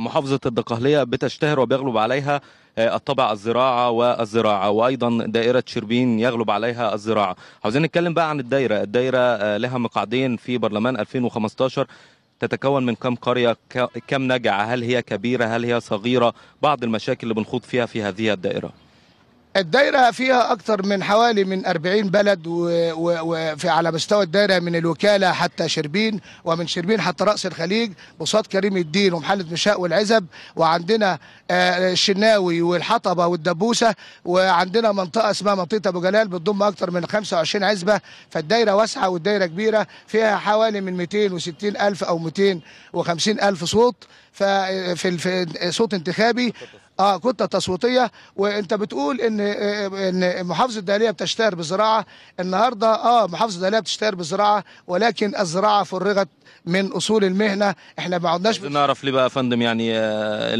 محافظة الدقهلية بتشتهر وبيغلب عليها آه، الطابع الزراعة والزراعة وأيضا دائرة شربين يغلب عليها الزراعة عاوزين نتكلم بقى عن الدائرة الدائرة آه، لها مقعدين في برلمان 2015 تتكون من كم قرية كم نجعة هل هي كبيرة هل هي صغيرة بعض المشاكل اللي بنخوض فيها في هذه الدائرة الدائرة فيها أكثر من حوالي من 40 بلد وفي على مستوى الدائرة من الوكالة حتى شربين ومن شربين حتى رأس الخليج بصوت كريم الدين ومحلة مشاء والعزب وعندنا آه، الشناوي والحطبة والدبوسة وعندنا منطقة اسمها منطقة أبو جلال بتضم أكثر من 25 عزبة فالدائرة واسعة والدائرة كبيرة فيها حوالي من 260 ألف أو 250 ألف صوت في صوت انتخابي اه كتله تصويتيه وانت بتقول ان ان محافظه الدهليه بتشتهر بالزراعه النهارده اه محافظه الدهليه بتشتهر بالزراعه ولكن الزراعه فرغت من اصول المهنه احنا ما عدناش نعرف ليه بقى يا فندم يعني آه،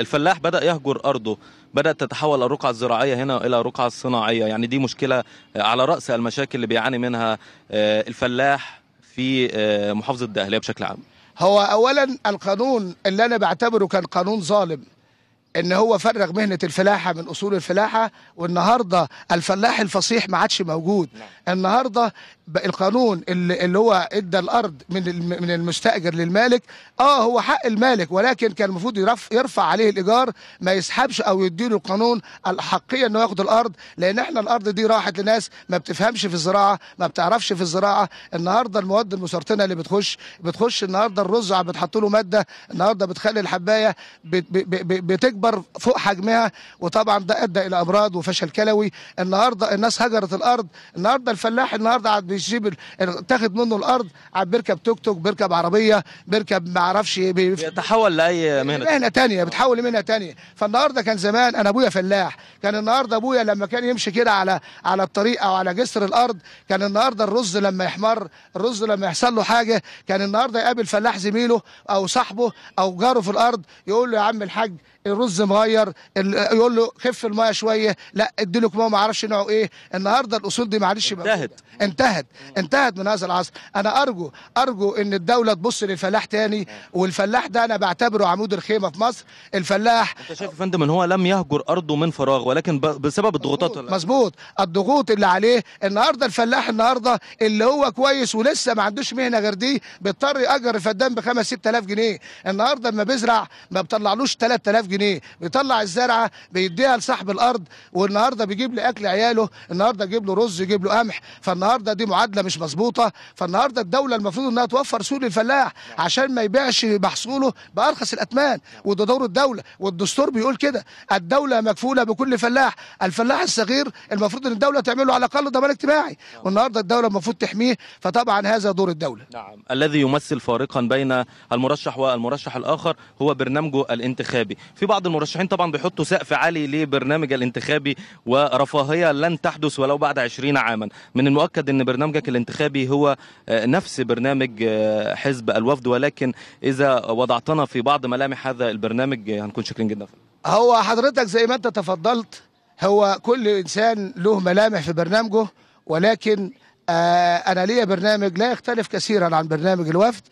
الفلاح بدا يهجر ارضه بدات تتحول الرقعه الزراعيه هنا الى رقعه صناعيه يعني دي مشكله آه، على راس المشاكل اللي بيعاني منها آه، الفلاح في محافظه الدهليه بشكل عام هو اولا القانون اللي انا بعتبره كان قانون ظالم ان هو فرغ مهنه الفلاحه من اصول الفلاحه والنهارده الفلاح الفصيح ما عادش موجود نعم. النهارده القانون اللي, اللي هو ادى الارض من من المستاجر للمالك اه هو حق المالك ولكن كان المفروض يرفع عليه الايجار ما يسحبش او يديله القانون الحقيه انه ياخد الارض لان احنا الارض دي راحت لناس ما بتفهمش في الزراعه ما بتعرفش في الزراعه النهارده المواد المسرطنه اللي بتخش بتخش النهارده الرز بتحط له ماده النهارده بتخلي الحبايه بتكبر اكبر فوق حجمها وطبعا ده ادى الى امراض وفشل كلوي النهارده الناس هجرت الارض النهارده الفلاح النهارده عاد بيجيب تاخد منه الارض عاد بيركب توك توك بيركب عربيه بيركب ما اعرفش إيه، بيتحول لاي مهنه مهنه ثانيه بتحول لمهنه ثانيه فالنهارده كان زمان انا ابويا فلاح كان النهارده ابويا لما كان يمشي كده على على الطريق او على جسر الارض كان النهارده الرز لما يحمر الرز لما يحصل له حاجه كان النهارده يقابل فلاح زميله او صاحبه او جاره في الارض يقول له يا عم الحاج الرز مغير يقول له خف الميه شويه لا اديله كمامه ما اعرفش نوعه ايه النهارده الاصول دي معلش انتهت انتهت انتهت من هذا العصر انا ارجو ارجو ان الدوله تبص للفلاح تاني والفلاح ده انا بعتبره عمود الخيمه في مصر الفلاح انت شايف يا فندم ان هو لم يهجر ارضه من فراغ ولكن بسبب الضغوطات مظبوط الضغوط اللي عليه النهارده الفلاح النهارده اللي هو كويس ولسه ما عندوش مهنه غير دي بيضطر ياجر الفدان ب 5 6000 جنيه النهارده لما بيزرع ما بيطلعلوش 3000 جنيه بيطلع الزرعه بيديها لصاحب الارض والنهارده بيجيب اكل عياله النهارده يجيب له رز يجيب له قمح فالنهارده دي معادله مش مظبوطه فالنهارده الدوله المفروض انها توفر سوق للفلاح نعم. عشان ما يبيعش محصوله بارخص الاثمان نعم. وده دور الدوله والدستور بيقول كده الدوله مكفوله بكل فلاح الفلاح الصغير المفروض ان الدوله تعمله على الاقل ضمان اجتماعي نعم. والنهارده الدوله المفروض تحميه فطبعا هذا دور الدوله نعم الذي يمثل فارقا بين المرشح والمرشح الاخر هو برنامجه الانتخابي في بعض المرشحين طبعا بيحطوا سقف عالي لبرنامج الانتخابي ورفاهيه لن تحدث ولو بعد 20 عاما من المؤكد ان برنامجك الانتخابي هو آه، نفس برنامج آه، حزب الوفد ولكن اذا وضعتنا في بعض ملامح هذا البرنامج آه، هنكون شاكرين جدا هو حضرتك زي ما انت تفضلت هو كل انسان له ملامح في برنامجه ولكن انا ليا برنامج لا يختلف كثيرا عن برنامج الوفد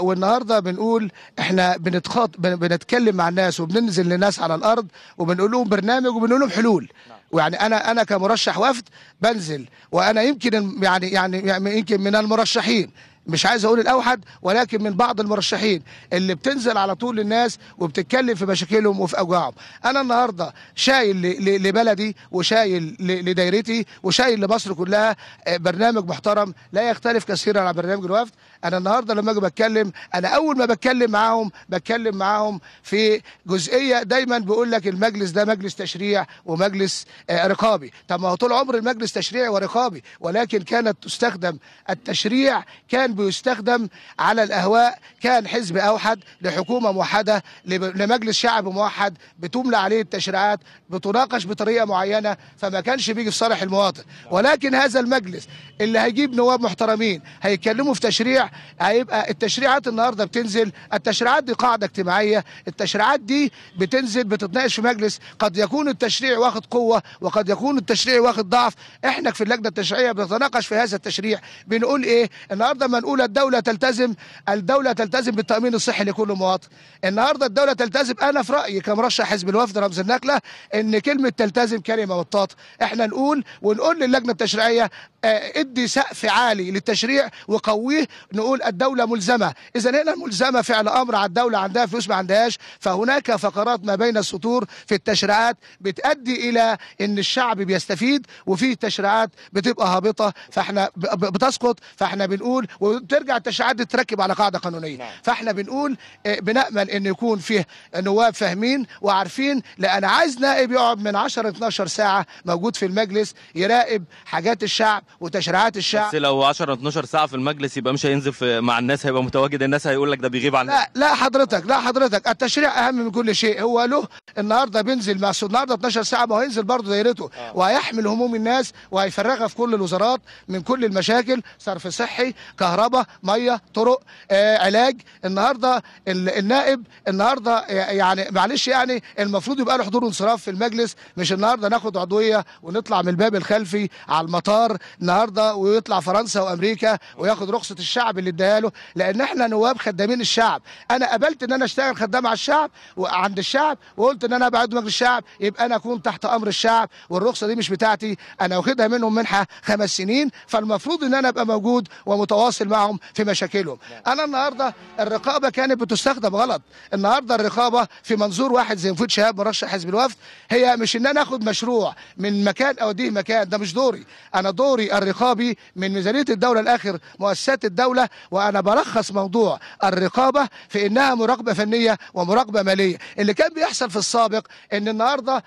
والنهارده بنقول احنا بنتخاط بنتكلم مع الناس وبننزل للناس على الارض وبنقول لهم برنامج وبنقول لهم حلول ويعني انا انا كمرشح وفد بنزل وانا يمكن يعني-, يعني يعني يمكن من المرشحين مش عايز اقول الاوحد ولكن من بعض المرشحين اللي بتنزل على طول للناس وبتتكلم في مشاكلهم وفي اوجاعهم انا النهارده شايل لبلدي وشايل لدايرتي وشايل لمصر كلها آه، برنامج محترم لا يختلف كثيرا عن برنامج الوفد انا النهارده لما اجي بتكلم انا اول ما بتكلم معاهم بتكلم معاهم في جزئيه دايما بيقول لك المجلس ده مجلس تشريع ومجلس آه، رقابي طب ما هو طول عمر المجلس تشريعي ورقابي ولكن كانت تستخدم التشريع كان بيستخدم على الاهواء كان حزب اوحد لحكومه موحده لمجلس شعب موحد بتملى عليه التشريعات بتناقش بطريقه معينه فما كانش بيجي في صالح المواطن ولكن هذا المجلس اللي هيجيب نواب محترمين هيتكلموا في تشريع هيبقى التشريعات النهارده بتنزل التشريعات دي قاعده اجتماعيه التشريعات دي بتنزل بتتناقش في مجلس قد يكون التشريع واخد قوه وقد يكون التشريع واخد ضعف احنا في اللجنه التشريعيه بنتناقش في هذا التشريع بنقول ايه النهارده ما نقول الدوله تلتزم الدوله تلتزم بالتامين الصحي لكل مواطن النهارده الدوله تلتزم انا في رايي كمرشح حزب الوفد رمز النكله ان كلمه تلتزم كلمه وطاط احنا نقول ونقول للجنه التشريعيه آه، ادي سقف عالي للتشريع وقويه نقول الدوله ملزمه اذا هنا ملزمه فعل امر على الدوله عندها فلوس ما عندهاش فهناك فقرات ما بين السطور في التشريعات بتؤدي الى ان الشعب بيستفيد وفي تشريعات بتبقى هابطه فاحنا بتسقط فاحنا بنقول وترجع التشريعات دي على قاعده قانونيه نعم. فاحنا بنقول آه، بنامل ان يكون فيه نواب فاهمين وعارفين لان عايز نائب يقعد من 10 12 ساعه موجود في المجلس يراقب حاجات الشعب وتشريعات الشعب بس لو 10 12 ساعه في المجلس يبقى مش هينزل يعزف مع الناس هيبقى متواجد الناس هيقول لك ده بيغيب عن لا لا حضرتك لا حضرتك التشريع اهم من كل شيء هو له النهارده بينزل مع النهارده 12 ساعه ما هو هينزل برضه دايرته آه. وهيحمل هموم الناس وهيفرغها في كل الوزارات من كل المشاكل صرف صحي كهرباء ميه طرق آه، علاج النهارده النائب النهارده يعني معلش يعني المفروض يبقى له حضور وانصراف في المجلس مش النهارده ناخد عضويه ونطلع من الباب الخلفي على المطار النهارده ويطلع فرنسا وامريكا وياخد رخصه الشعب الشعب اللي اداها له لان احنا نواب خدامين الشعب انا قبلت ان انا اشتغل خدام على الشعب وعند الشعب وقلت ان انا بعد مجلس الشعب يبقى انا اكون تحت امر الشعب والرخصه دي مش بتاعتي انا واخدها منهم منحه خمس سنين فالمفروض ان انا ابقى موجود ومتواصل معهم في مشاكلهم نعم. انا النهارده الرقابه كانت بتستخدم غلط النهارده الرقابه في منظور واحد زي مفيد شهاب مرشح حزب الوفد هي مش ان انا اخد مشروع من مكان اوديه مكان ده مش دوري انا دوري الرقابي من ميزانيه الدوله لاخر مؤسسات الدوله وانا بلخص موضوع الرقابه في انها مراقبه فنيه ومراقبه ماليه اللي كان بيحصل في السابق ان النهارده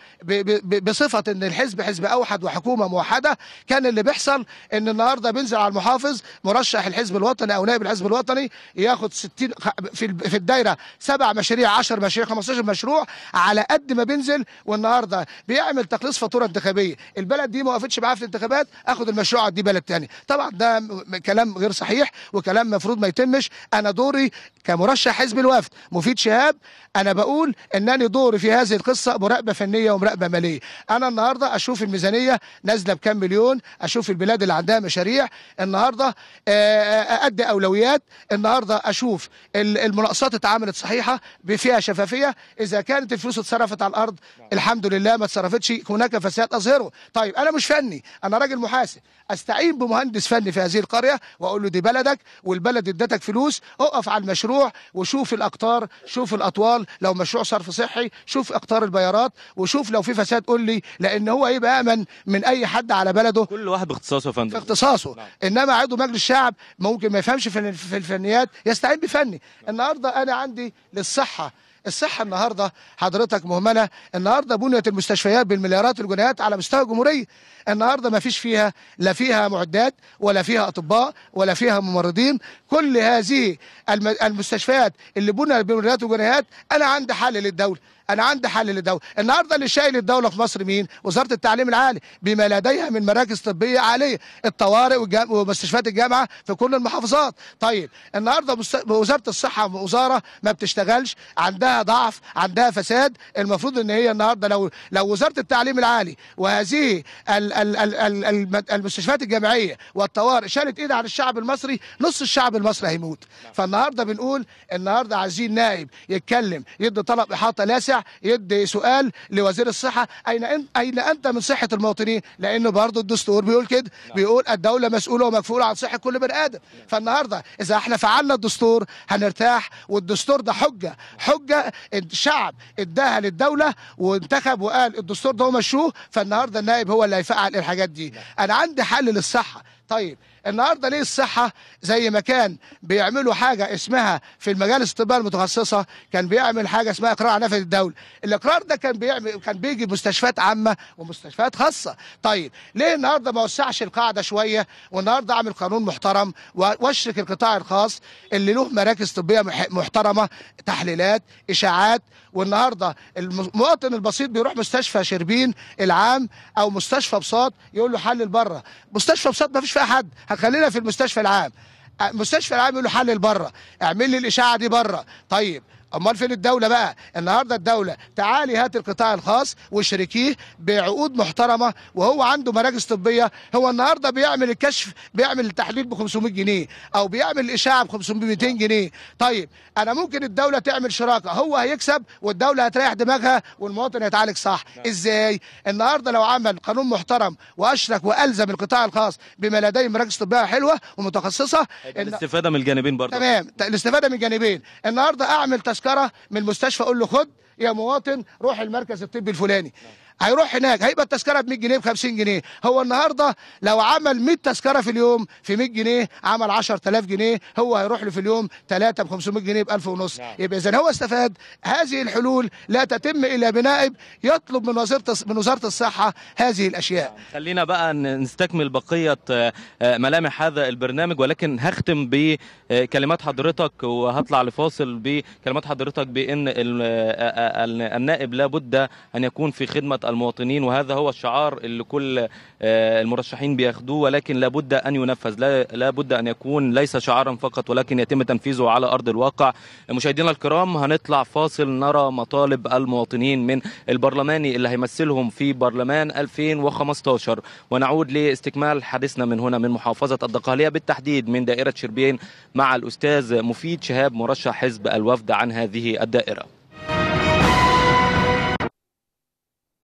بصفه ان الحزب حزب اوحد وحكومه موحده كان اللي بيحصل ان النهارده بينزل على المحافظ مرشح الحزب الوطني او نائب الحزب الوطني ياخد 60 في في الدايره سبع مشاريع 10 مشاريع 15 مشروع على قد ما بينزل والنهارده بيعمل تقليص فاتوره انتخابيه البلد دي ما وقفتش معاه في الانتخابات اخد المشروع دي بلد تاني طبعا ده كلام غير صحيح وكلام كلام مفروض ما يتمش انا دوري كمرشح حزب الوفد مفيد شهاب انا بقول انني دوري في هذه القصه مراقبه فنيه ومراقبه ماليه انا النهارده اشوف الميزانيه نازله بكام مليون اشوف البلاد اللي عندها مشاريع النهارده آه، آه، آه، ادي اولويات النهارده اشوف المناقصات اتعملت صحيحه فيها شفافيه اذا كانت الفلوس اتصرفت على الارض نعم. الحمد لله ما اتصرفتش هناك فساد اظهره طيب انا مش فني انا راجل محاسب استعين بمهندس فني في هذه القريه واقول له دي بلدك والبلد ادتك فلوس اقف على المشروع وشوف الاقطار شوف الاطوال لو مشروع صرف صحي شوف اقطار البيارات وشوف لو في فساد قول لي لان هو هيبقى امن من اي حد على بلده كل واحد باختصاصه يا فندم باختصاصه لا. نعم. انما عضو مجلس الشعب ممكن ما يفهمش في الفنيات يستعين بفني نعم. النهارده انا عندي للصحه الصحه النهارده حضرتك مهمله النهارده بنيت المستشفيات بالمليارات الجنيهات على مستوى الجمهوريه النهارده ما فيش فيها لا فيها معدات ولا فيها اطباء ولا فيها ممرضين كل هذه المستشفيات اللي بنيت بمليارات الجنيهات انا عندي حل للدوله انا عندي حل للدوله النهارده اللي شايل الدوله في مصر مين وزاره التعليم العالي بما لديها من مراكز طبيه عاليه الطوارئ والجام... ومستشفيات الجامعه في كل المحافظات طيب النهارده وزاره الصحه وزاره ما بتشتغلش عندها ضعف عندها فساد المفروض ان هي النهارده لو لو وزاره التعليم العالي وهذه ال... ال... ال... ال... المستشفيات الجامعيه والطوارئ شالت ايدها عن الشعب المصري نص الشعب المصري هيموت نعم. فالنهارده بنقول النهارده عايزين نائب يتكلم يدي طلب احاطه لاسع الصحه يدي سؤال لوزير الصحه اين انت اين انت من صحه المواطنين لان برضه الدستور بيقول كده نعم. بيقول الدوله مسؤوله ومكفوله عن صحه كل بني ادم نعم. فالنهارده اذا احنا فعلنا الدستور هنرتاح والدستور ده حجه حجه الشعب اداها للدوله وانتخب وقال الدستور ده ومشوه فالنهارده النائب هو اللي هيفعل الحاجات دي نعم. انا عندي حل للصحه طيب النهارده ليه الصحه زي ما كان بيعملوا حاجه اسمها في المجالس الطبيه المتخصصه كان بيعمل حاجه اسمها اقرار على نفس الدوله الاقرار ده كان بيعمل كان بيجي مستشفيات عامه ومستشفيات خاصه طيب ليه النهارده ما وسعش القاعده شويه والنهارده اعمل قانون محترم واشرك القطاع الخاص اللي له مراكز طبيه محترمه تحليلات اشاعات والنهارده المواطن البسيط بيروح مستشفى شربين العام او مستشفى بساط يقول له حلل بره مستشفى بساط ما فيش فيها حد هخلينا في المستشفى العام المستشفى آه، العام يقول له حلل بره اعمل لي الاشعه دي بره طيب امال فين الدوله بقى النهارده الدوله تعالي هات القطاع الخاص وشركيه بعقود محترمه وهو عنده مراكز طبيه هو النهارده بيعمل الكشف بيعمل التحليل ب 500 جنيه او بيعمل الاشعه ب 500 جنيه طيب انا ممكن الدوله تعمل شراكه هو هيكسب والدوله هتريح دماغها والمواطن هيتعالج صح نعم. ازاي النهارده لو عمل قانون محترم واشرك والزم القطاع الخاص بما لديه مراكز طبيه حلوه ومتخصصه الاستفاده من الجانبين برضه تمام الاستفاده من الجانبين النهارده اعمل تسويق تذكره من المستشفى اقول له خد يا مواطن روح المركز الطبي الفلاني هيروح هناك هيبقى التذكره ب 100 جنيه ب 50 جنيه هو النهارده لو عمل 100 تذكره في اليوم في 100 جنيه عمل 10000 جنيه هو هيروح له في اليوم 3 ب 500 جنيه ب 1000 ونص نعم. يبقى اذا هو استفاد هذه الحلول لا تتم الا بنائب يطلب من وزاره من وزاره الصحه هذه الاشياء نعم. خلينا بقى نستكمل بقيه آه، آه، ملامح هذا البرنامج ولكن هختم بكلمات حضرتك وهطلع لفاصل بكلمات حضرتك بان آه، النائب لابد ان يكون في خدمه المواطنين وهذا هو الشعار اللي كل آه، المرشحين بياخدوه ولكن لابد ان ينفذ لا لابد ان يكون ليس شعارا فقط ولكن يتم تنفيذه على ارض الواقع مشاهدينا الكرام هنطلع فاصل نرى مطالب المواطنين من البرلماني اللي هيمثلهم في برلمان 2015 ونعود لاستكمال حديثنا من هنا من محافظه الدقهليه بالتحديد من دائره شربين مع الاستاذ مفيد شهاب مرشح حزب الوفد عن هذه الدائره